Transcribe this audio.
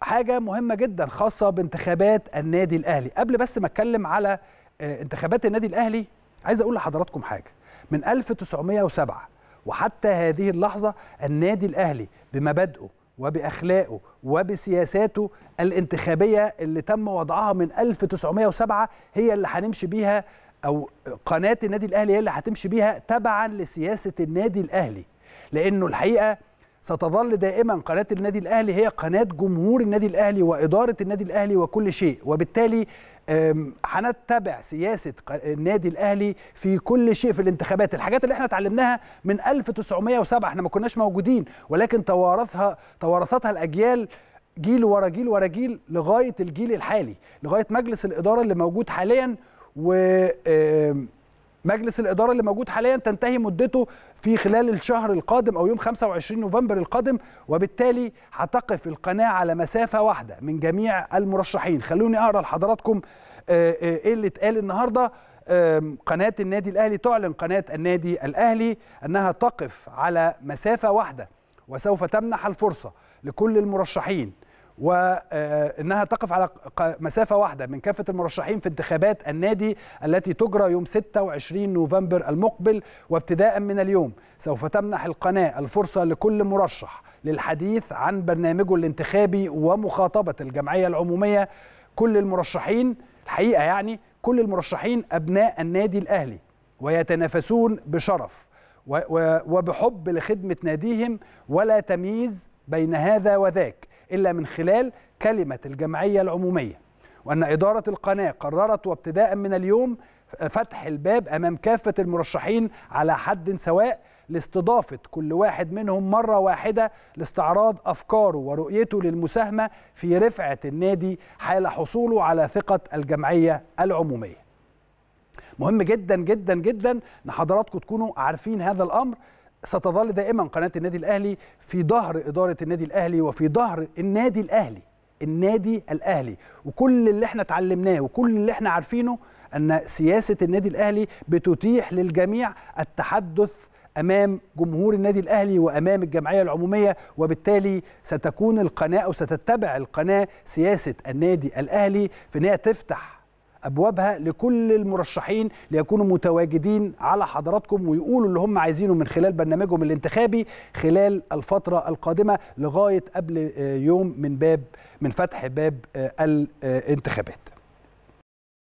حاجه مهمه جدا خاصه بانتخابات النادي الاهلي قبل بس ما اتكلم على آه، انتخابات النادي الاهلي عايز اقول لحضراتكم حاجه من 1907 وحتى هذه اللحظه النادي الاهلي بمبادئه وبأخلاقه وبسياساته الانتخابية اللي تم وضعها من 1907 هي اللي هنمشي بيها أو قناة النادي الأهلي هي اللي هتمشي بيها تبعا لسياسة النادي الأهلي لأنه الحقيقة ستظل دائما قناه النادي الاهلي هي قناه جمهور النادي الاهلي واداره النادي الاهلي وكل شيء وبالتالي هنتبع سياسه النادي الاهلي في كل شيء في الانتخابات الحاجات اللي احنا اتعلمناها من 1907 احنا ما كناش موجودين ولكن توارثها توارثتها الاجيال جيل ورا جيل ورا جيل لغايه الجيل الحالي لغايه مجلس الاداره اللي موجود حاليا و مجلس الاداره اللي موجود حاليا تنتهي مدته في خلال الشهر القادم او يوم 25 نوفمبر القادم وبالتالي هتقف القناه على مسافه واحده من جميع المرشحين خلوني اقرا لحضراتكم آه، آه، ايه اللي اتقال النهارده قناة النادي الأهلي تعلن قناة النادي الأهلي أنها تقف على مسافة واحدة وسوف تمنح الفرصة لكل المرشحين وانها تقف على مسافه واحده من كافه المرشحين في انتخابات النادي التي تجرى يوم 26 نوفمبر المقبل وابتداء من اليوم سوف تمنح القناه الفرصه لكل مرشح للحديث عن برنامجه الانتخابي ومخاطبه الجمعيه العموميه كل المرشحين الحقيقه يعني كل المرشحين ابناء النادي الاهلي ويتنافسون بشرف وبحب لخدمه ناديهم ولا تمييز بين هذا وذاك إلا من خلال كلمة الجمعية العمومية وأن إدارة القناة قررت وابتداء من اليوم فتح الباب أمام كافة المرشحين على حد سواء لاستضافة كل واحد منهم مرة واحدة لاستعراض أفكاره ورؤيته للمساهمة في رفعة النادي حال حصوله على ثقة الجمعية العمومية مهم جدا جدا جدا ان حضراتكم تكونوا عارفين هذا الامر ستظل دائما قناه النادي الاهلي في ظهر اداره النادي الاهلي وفي ظهر النادي الاهلي النادي الاهلي وكل اللي احنا اتعلمناه وكل اللي احنا عارفينه ان سياسه النادي الاهلي بتتيح للجميع التحدث امام جمهور النادي الاهلي وامام الجمعيه العموميه وبالتالي ستكون القناه او ستتبع القناه سياسه النادي الاهلي في ان هي تفتح ابوابها لكل المرشحين ليكونوا متواجدين على حضراتكم ويقولوا اللي هم عايزينه من خلال برنامجهم الانتخابي خلال الفتره القادمه لغايه قبل آه، يوم من باب من فتح باب آه، الانتخابات